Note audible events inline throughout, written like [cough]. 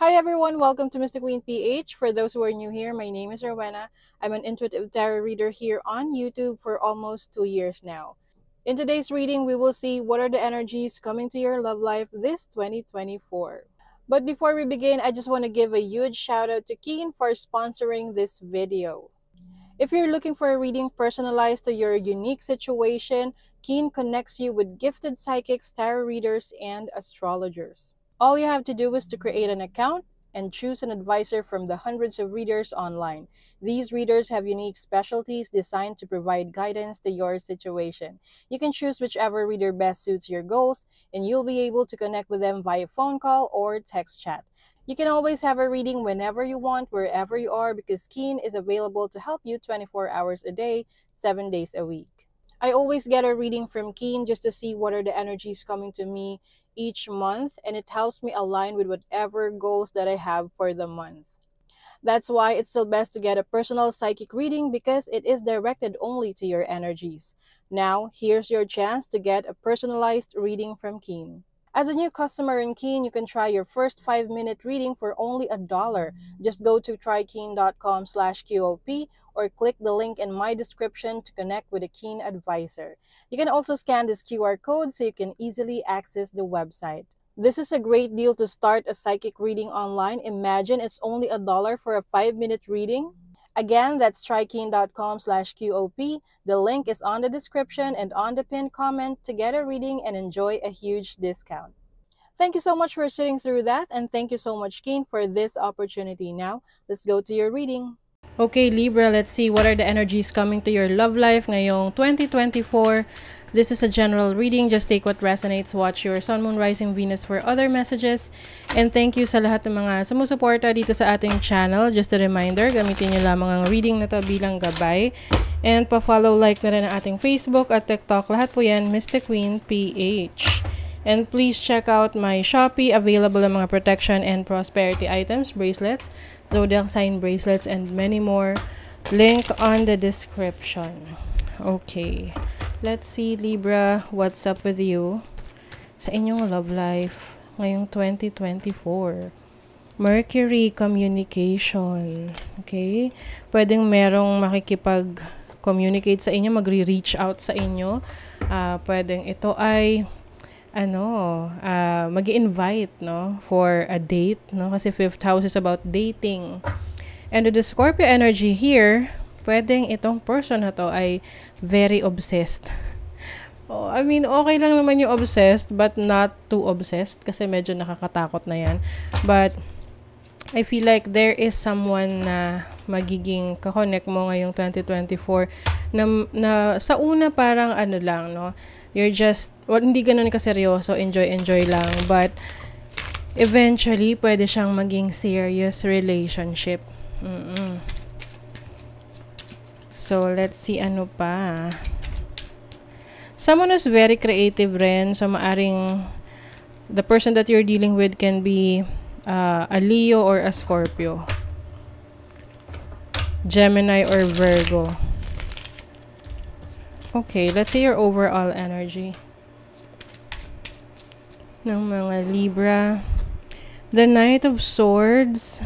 Hi everyone, welcome to Mr. Queen PH. For those who are new here, my name is Rowena. I'm an intuitive tarot reader here on YouTube for almost two years now. In today's reading, we will see what are the energies coming to your love life this 2024. But before we begin, I just want to give a huge shout out to Keen for sponsoring this video. If you're looking for a reading personalized to your unique situation, Keen connects you with gifted psychics, tarot readers, and astrologers. All you have to do is to create an account and choose an advisor from the hundreds of readers online. These readers have unique specialties designed to provide guidance to your situation. You can choose whichever reader best suits your goals, and you'll be able to connect with them via phone call or text chat. You can always have a reading whenever you want, wherever you are, because Keen is available to help you 24 hours a day, 7 days a week. I always get a reading from Keen just to see what are the energies coming to me each month, and it helps me align with whatever goals that I have for the month. That's why it's still best to get a personal psychic reading because it is directed only to your energies. Now, here's your chance to get a personalized reading from Keen. As a new customer in Keen, you can try your first five-minute reading for only a dollar. Just go to trykeen.com slash QOP or click the link in my description to connect with a Keen advisor. You can also scan this QR code so you can easily access the website. This is a great deal to start a psychic reading online. Imagine it's only a dollar for a five minute reading. Again, that's trykeencom slash QOP. The link is on the description and on the pinned comment to get a reading and enjoy a huge discount. Thank you so much for sitting through that, and thank you so much, Keen, for this opportunity. Now, let's go to your reading. Okay Libra, let's see what are the energies coming to your love life ngayong 2024. This is a general reading. Just take what resonates. Watch your Sun, Moon, Rising, Venus for other messages. And thank you sa lahat ng mga sumusuporta dito sa ating channel. Just a reminder, gamitin niyo lamang ang reading na to bilang gabay. And pa-follow, like na rin ang ating Facebook at TikTok. Lahat po yan, Mystic Queen PH. And please check out my Shopee. Available ang mga protection and prosperity items, bracelets, zodiac sign bracelets, and many more. Link on the description. Okay. Let's see, Libra, what's up with you sa inyong love life ngayong 2024. Mercury, communication. Okay? Pwedeng merong makikipag-communicate sa inyo, magre-reach out sa inyo. Uh, pwedeng ito ay ano, uh, ah, mag invite no, for a date, no? Kasi fifth house is about dating. And the Scorpio energy here, pwedeng itong person na to ay very obsessed. [laughs] oh, I mean, okay lang naman yung obsessed, but not too obsessed kasi medyo nakakatakot na yan. But, I feel like there is someone na magiging kakonek mo ngayong 2024 na, na sa una parang ano lang, no? You're just, well, hindi ganun ka seryoso, enjoy-enjoy lang. But, eventually, pwede siyang maging serious relationship. Mm-mm. So, let's see ano pa. Someone who's very creative rin. So, maaring the person that you're dealing with can be uh, a Leo or a Scorpio. Gemini or Virgo. Okay, let's say your overall energy ng mga Libra. The Knight of Swords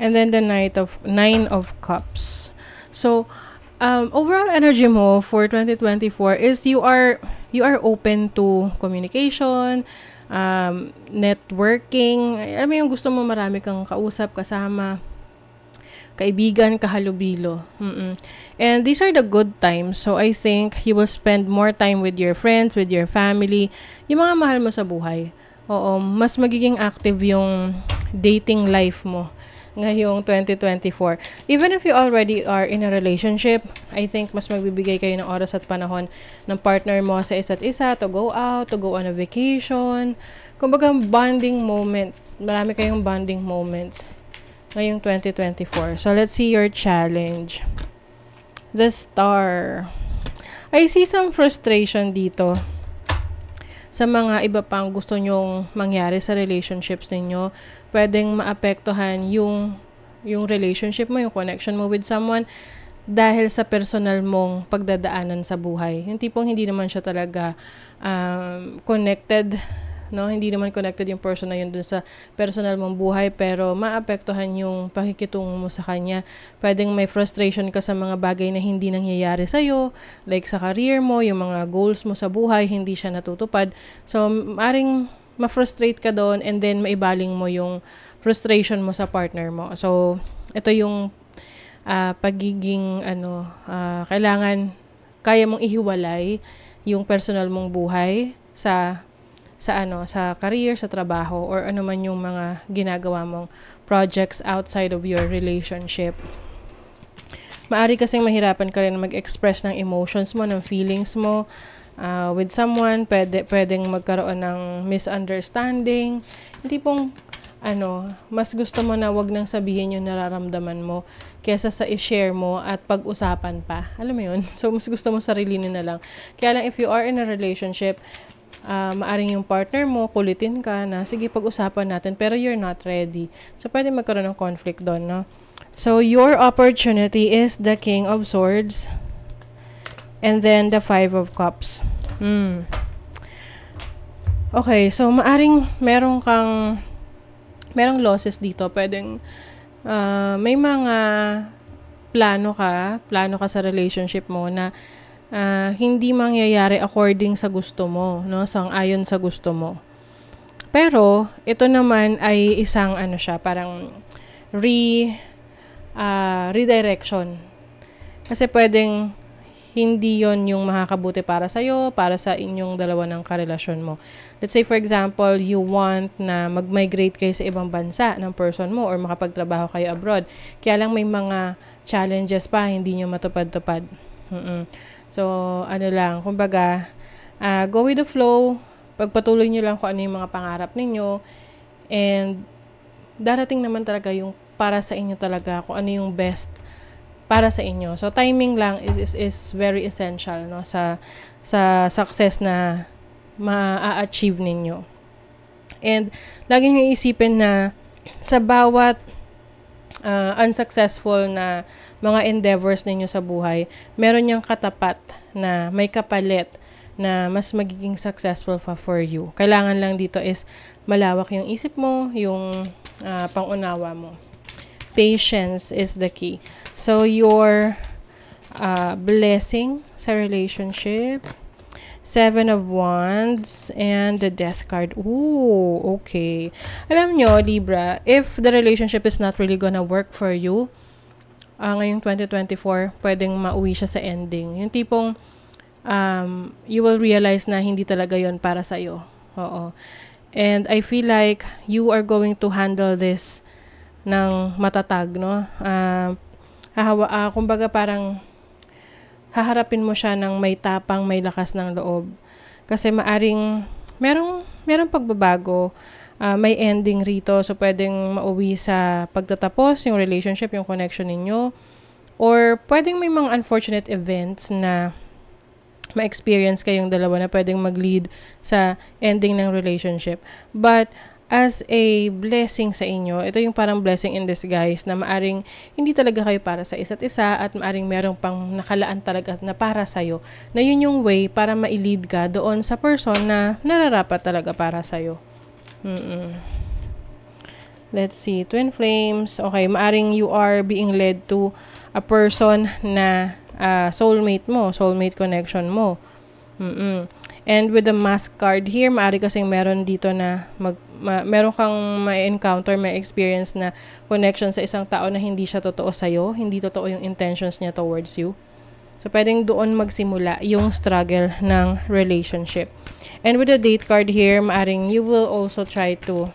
and then the Knight of Nine of Cups. So, um, overall energy mo for 2024 is you are you are open to communication, um, networking. Alam mo yung gusto mo marami kang kausap, kasama kaibigan, kahalubilo. Mm-mm. And these are the good times. So I think you will spend more time with your friends, with your family, yung mga mahal mo sa buhay. Oo, mas magiging active yung dating life mo ngayong 2024. Even if you already are in a relationship, I think mas magbibigay kayo ng oras at panahon ng partner mo sa isa't isa to go out, to go on a vacation. Kumbaga, bonding moment. Marami kayong bonding moments ngayong 2024. So, let's see your challenge. The star. I see some frustration dito sa mga iba pang gusto nyong mangyari sa relationships ninyo. Pwedeng maapektuhan yung, yung relationship mo, yung connection mo with someone dahil sa personal mong pagdadaanan sa buhay. Yung tipong hindi naman siya talaga um, connected no? Hindi naman connected yung person na yun dun sa personal mong buhay, pero maapektuhan yung pakikitungo mo sa kanya. Pwedeng may frustration ka sa mga bagay na hindi nangyayari sa iyo like sa career mo, yung mga goals mo sa buhay, hindi siya natutupad. So, maring ma-frustrate ka doon and then maibaling mo yung frustration mo sa partner mo. So, ito yung uh, pagiging ano, uh, kailangan kaya mong ihiwalay yung personal mong buhay sa sa ano sa career, sa trabaho or ano man yung mga ginagawa mong projects outside of your relationship. Maari kasing mahirapan ka rin mag-express ng emotions mo, ng feelings mo uh, with someone. Pwede, pwedeng magkaroon ng misunderstanding. Hindi pong ano, mas gusto mo na wag nang sabihin yung nararamdaman mo kesa sa i-share mo at pag-usapan pa. Alam mo yun? [laughs] So, mas gusto mo sarili na lang. Kaya lang, if you are in a relationship, uh, maaring yung partner mo, kulitin ka na, sige, pag-usapan natin, pero you're not ready. So, pwede magkaroon ng conflict doon, no? So, your opportunity is the King of Swords and then the Five of Cups. Hmm. Okay, so maaring merong kang merong losses dito. Pwedeng uh, may mga plano ka, plano ka sa relationship mo na uh, hindi mangyayari according sa gusto mo, no? Sang-ayon sa gusto mo. Pero ito naman ay isang ano siya, parang re uh, redirection. Kasi pwedeng hindi yon yung makakabuti para sa iyo, para sa inyong dalawa ng karelasyon mo. Let's say for example, you want na mag-migrate kayo sa ibang bansa ng person mo or makapagtrabaho kayo abroad. Kaya lang may mga challenges pa hindi niyo matupad-tupad. Mm-mm. So, ano lang, kumbaga, uh, go with the flow, pagpatuloy nyo lang kung ano yung mga pangarap ninyo, and darating naman talaga yung para sa inyo talaga, kung ano yung best para sa inyo. So, timing lang is, is, is very essential no, sa, sa success na ma achieve ninyo. And, lagi nyo isipin na sa bawat uh, unsuccessful na mga endeavors ninyo sa buhay, meron niyang katapat na may kapalit na mas magiging successful pa for you. Kailangan lang dito is malawak yung isip mo, yung uh, pangunawa mo. Patience is the key. So, your uh, blessing sa relationship, Seven of Wands, and the Death card. Ooh, okay. Alam nyo, Libra, if the relationship is not really gonna work for you, uh, ngayong 2024, pwedeng mauwi siya sa ending. Yung tipong, um, you will realize na hindi talaga yon para sa'yo. Oo. And I feel like you are going to handle this ng matatag, no? Uh, hahawa, uh, kumbaga parang haharapin mo siya ng may tapang, may lakas ng loob. Kasi maaring merong merong pagbabago, uh, may ending rito. So pwedeng mauwi sa pagtatapos yung relationship, yung connection ninyo. Or pwedeng may mga unfortunate events na ma-experience kayong dalawa na pwedeng mag-lead sa ending ng relationship. But as a blessing sa inyo. Ito yung parang blessing in disguise na maaring hindi talaga kayo para sa isa't isa at maaring merong pang nakalaan talaga na para iyo. Na yun yung way para ma-lead ka doon sa person na nararapat talaga para sa iyo. mm Let's see, twin flames. Okay, maaring you are being led to a person na uh, soulmate mo, soulmate connection mo. Mm-mm And with the mask card here, maaari kasing meron dito na mag, ma, meron kang ma-encounter, may experience na connection sa isang tao na hindi siya totoo sa'yo, hindi totoo yung intentions niya towards you. So, pwedeng doon magsimula yung struggle ng relationship. And with the date card here, maaring you will also try to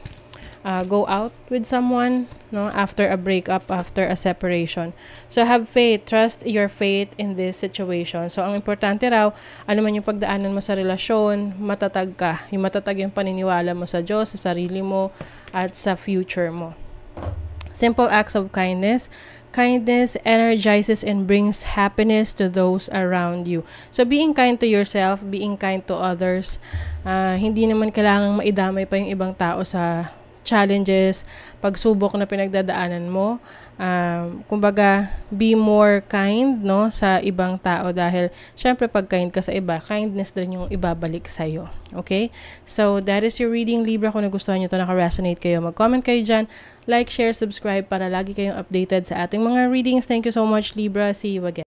uh, go out with someone no after a breakup after a separation so have faith trust your faith in this situation so ang importante raw ano man yung pagdaanan mo sa relasyon matatag ka yung matatag yung paniniwala mo sa Diyos sa sarili mo at sa future mo simple acts of kindness kindness energizes and brings happiness to those around you. So, being kind to yourself, being kind to others, uh, hindi naman kailangang maidamay pa yung ibang tao sa challenges, pagsubok na pinagdadaanan mo. Um, kumbaga, be more kind no sa ibang tao dahil syempre pag kind ka sa iba, kindness din yung ibabalik sa iyo. Okay? So, that is your reading Libra. Kung nagustuhan niyo to, naka-resonate kayo, mag-comment kayo diyan. Like, share, subscribe para lagi kayong updated sa ating mga readings. Thank you so much Libra. See you again.